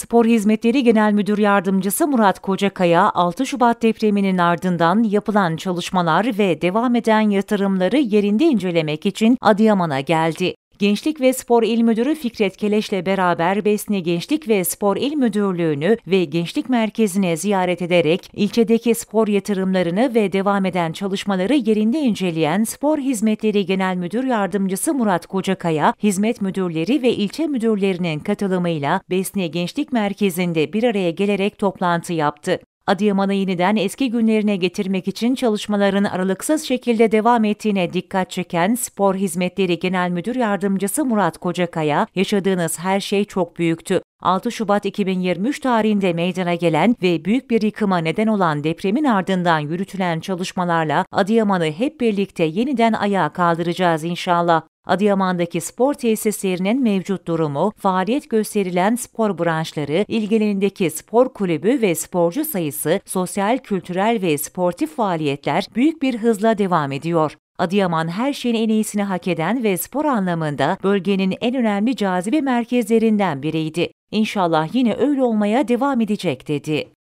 Spor Hizmetleri Genel Müdür Yardımcısı Murat Kocakaya, 6 Şubat depreminin ardından yapılan çalışmalar ve devam eden yatırımları yerinde incelemek için Adıyaman'a geldi. Gençlik ve Spor İl Müdürü Fikret Keleş ile beraber Besni Gençlik ve Spor İl Müdürlüğü'nü ve Gençlik Merkezi'ne ziyaret ederek ilçedeki spor yatırımlarını ve devam eden çalışmaları yerinde inceleyen Spor Hizmetleri Genel Müdür Yardımcısı Murat Kocakaya, hizmet müdürleri ve ilçe müdürlerinin katılımıyla Besni Gençlik Merkezi'nde bir araya gelerek toplantı yaptı. Adıyaman'ı yeniden eski günlerine getirmek için çalışmaların aralıksız şekilde devam ettiğine dikkat çeken Spor Hizmetleri Genel Müdür Yardımcısı Murat Kocakaya, yaşadığınız her şey çok büyüktü. 6 Şubat 2023 tarihinde meydana gelen ve büyük bir yıkıma neden olan depremin ardından yürütülen çalışmalarla Adıyaman'ı hep birlikte yeniden ayağa kaldıracağız inşallah. Adıyaman'daki spor tesislerinin mevcut durumu, faaliyet gösterilen spor branşları, ilgilenindeki spor kulübü ve sporcu sayısı, sosyal, kültürel ve sportif faaliyetler büyük bir hızla devam ediyor. Adıyaman her şeyin en iyisini hak eden ve spor anlamında bölgenin en önemli cazibe merkezlerinden biriydi. İnşallah yine öyle olmaya devam edecek dedi.